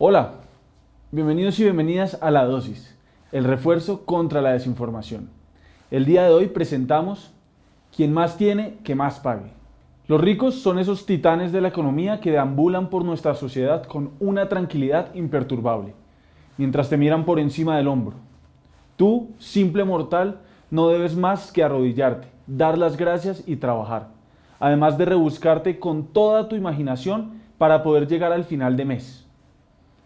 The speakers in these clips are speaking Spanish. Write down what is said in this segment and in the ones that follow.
Hola, bienvenidos y bienvenidas a La Dosis, el refuerzo contra la desinformación. El día de hoy presentamos Quien más tiene, que más pague. Los ricos son esos titanes de la economía que deambulan por nuestra sociedad con una tranquilidad imperturbable, mientras te miran por encima del hombro. Tú, simple mortal, no debes más que arrodillarte, dar las gracias y trabajar, además de rebuscarte con toda tu imaginación para poder llegar al final de mes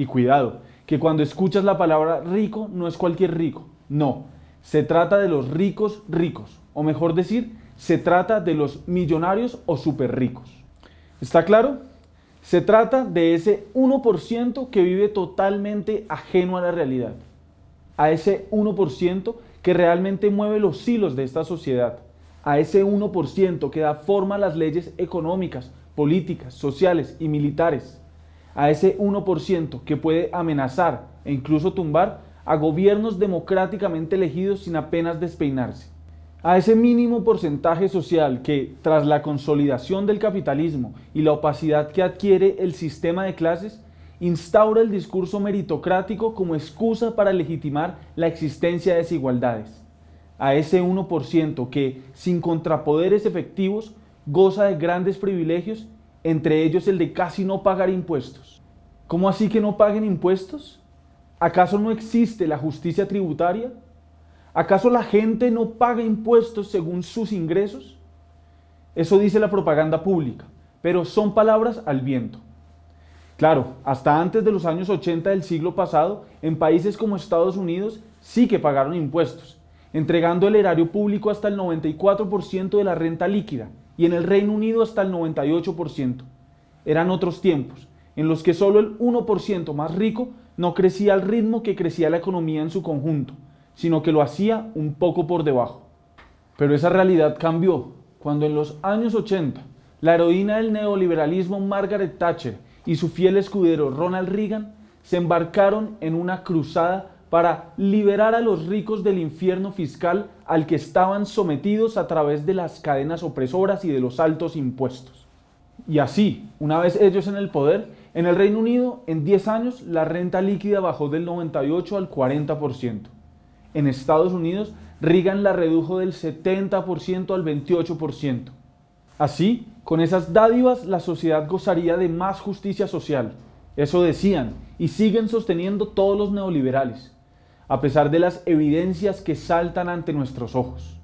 y cuidado, que cuando escuchas la palabra rico no es cualquier rico, no, se trata de los ricos ricos, o mejor decir, se trata de los millonarios o super ricos. ¿Está claro? Se trata de ese 1% que vive totalmente ajeno a la realidad, a ese 1% que realmente mueve los hilos de esta sociedad, a ese 1% que da forma a las leyes económicas, políticas, sociales y militares, a ese 1% que puede amenazar e incluso tumbar a gobiernos democráticamente elegidos sin apenas despeinarse, a ese mínimo porcentaje social que, tras la consolidación del capitalismo y la opacidad que adquiere el sistema de clases, instaura el discurso meritocrático como excusa para legitimar la existencia de desigualdades, a ese 1% que, sin contrapoderes efectivos, goza de grandes privilegios entre ellos el de casi no pagar impuestos. ¿Cómo así que no paguen impuestos? ¿Acaso no existe la justicia tributaria? ¿Acaso la gente no paga impuestos según sus ingresos? Eso dice la propaganda pública, pero son palabras al viento. Claro, hasta antes de los años 80 del siglo pasado, en países como Estados Unidos sí que pagaron impuestos, entregando el erario público hasta el 94% de la renta líquida, y en el Reino Unido hasta el 98%. Eran otros tiempos, en los que solo el 1% más rico no crecía al ritmo que crecía la economía en su conjunto, sino que lo hacía un poco por debajo. Pero esa realidad cambió cuando en los años 80 la heroína del neoliberalismo Margaret Thatcher y su fiel escudero Ronald Reagan se embarcaron en una cruzada para liberar a los ricos del infierno fiscal al que estaban sometidos a través de las cadenas opresoras y de los altos impuestos. Y así, una vez ellos en el poder, en el Reino Unido, en 10 años, la renta líquida bajó del 98 al 40%. En Estados Unidos, Reagan la redujo del 70% al 28%. Así, con esas dádivas, la sociedad gozaría de más justicia social. Eso decían y siguen sosteniendo todos los neoliberales a pesar de las evidencias que saltan ante nuestros ojos.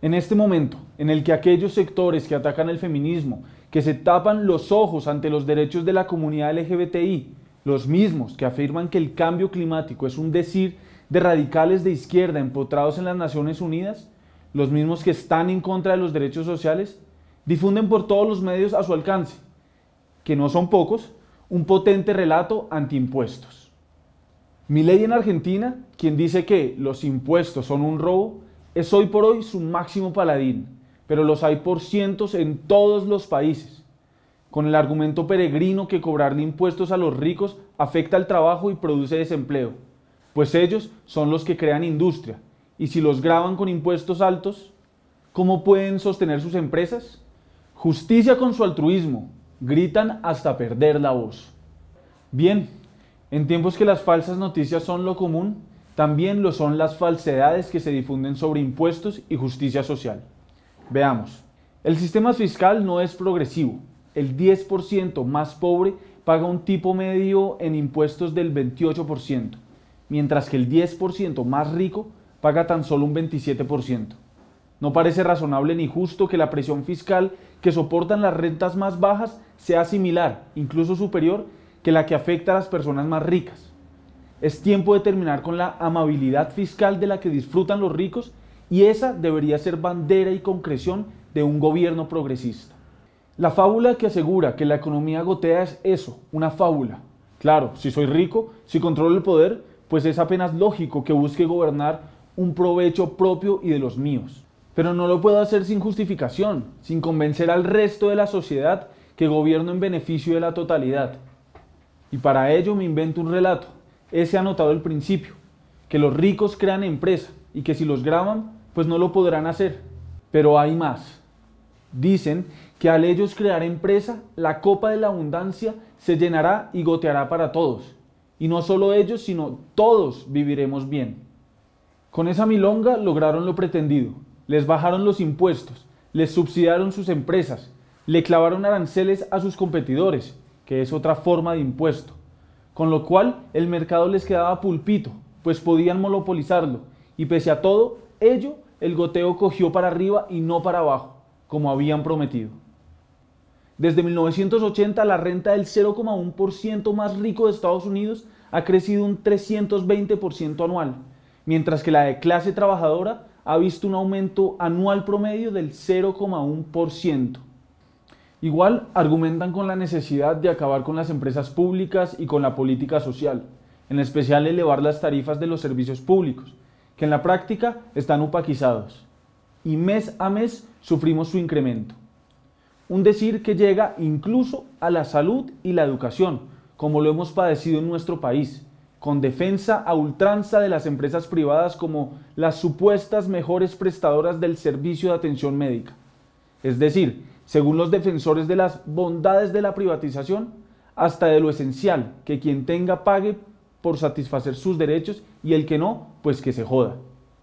En este momento, en el que aquellos sectores que atacan el feminismo, que se tapan los ojos ante los derechos de la comunidad LGBTI, los mismos que afirman que el cambio climático es un decir de radicales de izquierda empotrados en las Naciones Unidas, los mismos que están en contra de los derechos sociales, difunden por todos los medios a su alcance, que no son pocos, un potente relato antiimpuestos. Mi ley en Argentina, quien dice que los impuestos son un robo, es hoy por hoy su máximo paladín, pero los hay por cientos en todos los países, con el argumento peregrino que cobrarle impuestos a los ricos afecta al trabajo y produce desempleo, pues ellos son los que crean industria, y si los graban con impuestos altos, ¿cómo pueden sostener sus empresas? Justicia con su altruismo, gritan hasta perder la voz. Bien, en tiempos que las falsas noticias son lo común, también lo son las falsedades que se difunden sobre impuestos y justicia social. Veamos. El sistema fiscal no es progresivo. El 10% más pobre paga un tipo medio en impuestos del 28%, mientras que el 10% más rico paga tan solo un 27%. No parece razonable ni justo que la presión fiscal que soportan las rentas más bajas sea similar, incluso superior, que la que afecta a las personas más ricas. Es tiempo de terminar con la amabilidad fiscal de la que disfrutan los ricos y esa debería ser bandera y concreción de un gobierno progresista. La fábula que asegura que la economía gotea es eso, una fábula. Claro, si soy rico, si controlo el poder, pues es apenas lógico que busque gobernar un provecho propio y de los míos. Pero no lo puedo hacer sin justificación, sin convencer al resto de la sociedad que gobierno en beneficio de la totalidad. Y para ello me invento un relato, ese anotado el principio, que los ricos crean empresa y que si los graban, pues no lo podrán hacer. Pero hay más. Dicen que al ellos crear empresa, la copa de la abundancia se llenará y goteará para todos. Y no solo ellos, sino todos viviremos bien. Con esa milonga lograron lo pretendido. Les bajaron los impuestos, les subsidiaron sus empresas, le clavaron aranceles a sus competidores, que es otra forma de impuesto. Con lo cual el mercado les quedaba pulpito, pues podían monopolizarlo. Y pese a todo ello, el goteo cogió para arriba y no para abajo, como habían prometido. Desde 1980, la renta del 0,1% más rico de Estados Unidos ha crecido un 320% anual, mientras que la de clase trabajadora ha visto un aumento anual promedio del 0,1%. Igual argumentan con la necesidad de acabar con las empresas públicas y con la política social, en especial elevar las tarifas de los servicios públicos, que en la práctica están upaquizados, y mes a mes sufrimos su incremento. Un decir que llega incluso a la salud y la educación, como lo hemos padecido en nuestro país, con defensa a ultranza de las empresas privadas como las supuestas mejores prestadoras del servicio de atención médica. Es decir, según los defensores de las bondades de la privatización, hasta de lo esencial, que quien tenga pague por satisfacer sus derechos y el que no, pues que se joda.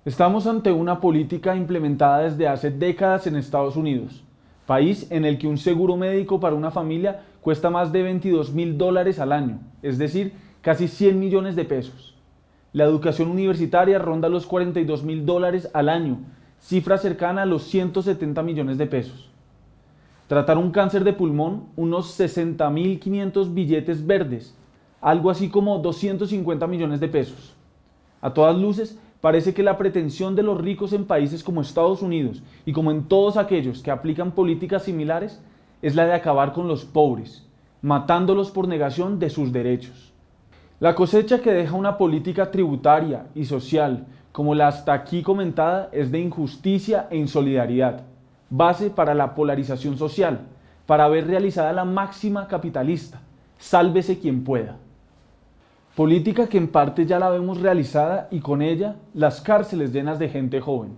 Estamos ante una política implementada desde hace décadas en Estados Unidos, país en el que un seguro médico para una familia cuesta más de 22 mil dólares al año, es decir, casi 100 millones de pesos. La educación universitaria ronda los 42 mil dólares al año, cifra cercana a los 170 millones de pesos. Tratar un cáncer de pulmón, unos 60.500 billetes verdes, algo así como 250 millones de pesos. A todas luces, parece que la pretensión de los ricos en países como Estados Unidos y como en todos aquellos que aplican políticas similares es la de acabar con los pobres, matándolos por negación de sus derechos. La cosecha que deja una política tributaria y social como la hasta aquí comentada es de injusticia e insolidaridad base para la polarización social, para ver realizada la máxima capitalista, sálvese quien pueda. Política que en parte ya la vemos realizada y con ella las cárceles llenas de gente joven.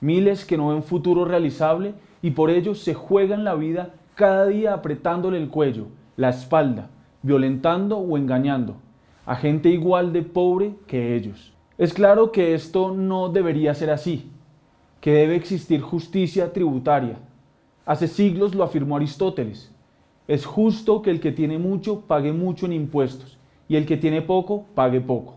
Miles que no ven futuro realizable y por ello se juegan la vida cada día apretándole el cuello, la espalda, violentando o engañando a gente igual de pobre que ellos. Es claro que esto no debería ser así, que debe existir justicia tributaria. Hace siglos lo afirmó Aristóteles. Es justo que el que tiene mucho pague mucho en impuestos y el que tiene poco pague poco.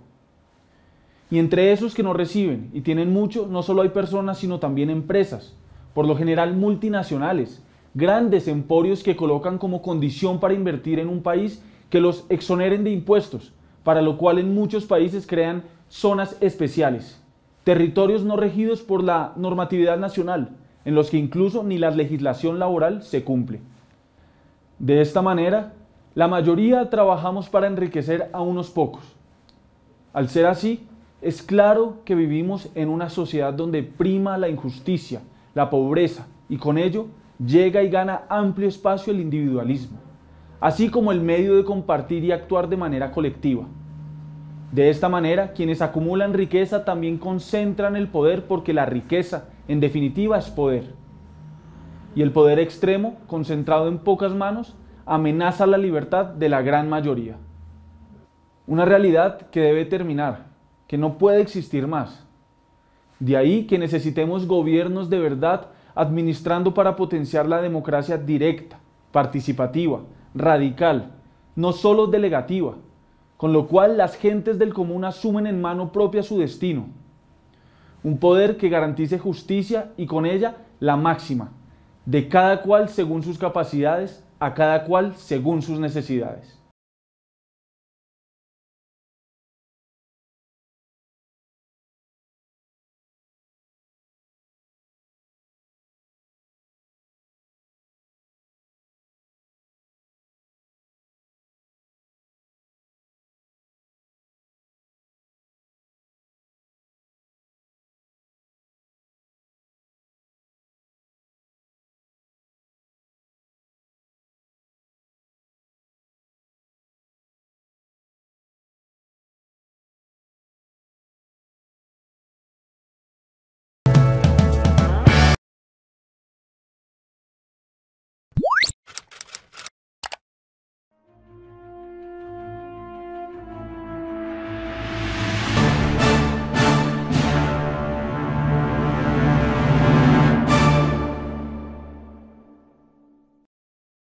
Y entre esos que no reciben y tienen mucho, no solo hay personas, sino también empresas, por lo general multinacionales, grandes emporios que colocan como condición para invertir en un país que los exoneren de impuestos, para lo cual en muchos países crean zonas especiales territorios no regidos por la normatividad nacional, en los que incluso ni la legislación laboral se cumple. De esta manera, la mayoría trabajamos para enriquecer a unos pocos. Al ser así, es claro que vivimos en una sociedad donde prima la injusticia, la pobreza, y con ello llega y gana amplio espacio el individualismo, así como el medio de compartir y actuar de manera colectiva. De esta manera, quienes acumulan riqueza también concentran el poder porque la riqueza, en definitiva, es poder. Y el poder extremo, concentrado en pocas manos, amenaza la libertad de la gran mayoría. Una realidad que debe terminar, que no puede existir más. De ahí que necesitemos gobiernos de verdad administrando para potenciar la democracia directa, participativa, radical, no solo delegativa, con lo cual las gentes del común asumen en mano propia su destino. Un poder que garantice justicia y con ella la máxima, de cada cual según sus capacidades, a cada cual según sus necesidades.